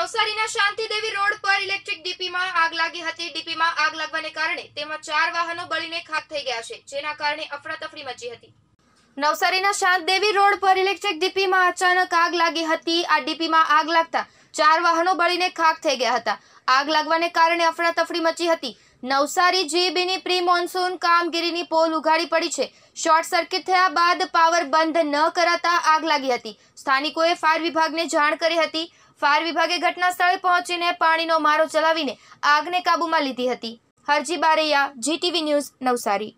નવસારીના શાંતિદેવી રોડ પર ઇલેક્ટ્રિક ડીપીમાં આગ લાગી હતી ડીપીમાં આગ લાગવાને કારણે તેમાં ચાર વાહનો બળીને ખાક થઈ ગયા છે જેના કારણે અફડાતફડી મચી હતી નવસારીના શાંતદેવી રોડ પર ઇલેક્ટ્રિક ડીપીમાં અચાનક આગ લાગી હતી આ ડીપીમાં આગ લાગતા ચાર વાહનો બળીને ખાક થઈ ગયા હતા આગ લાગવાને કારણે અફડાતફડી મચી હતી નવસારી જીબીની પ્રી મોન્સૂન કામગીરીની પોલ ઉઘાડી પડી છે શોર્ટ સર્કિટ થયા બાદ પાવર બંધ ન કરાતા આગ લાગી હતી સ્થાનિકોએ ફાયર વિભાગને જાણ કરી હતી ફાયર વિભાગે ઘટના સ્થળે પહોંચીને પાણીનો મારો ચલાવીને આગને કાબૂમાં લીધી હતી હરજી બારૈયા જીટીવી ન્યૂઝ નવસારી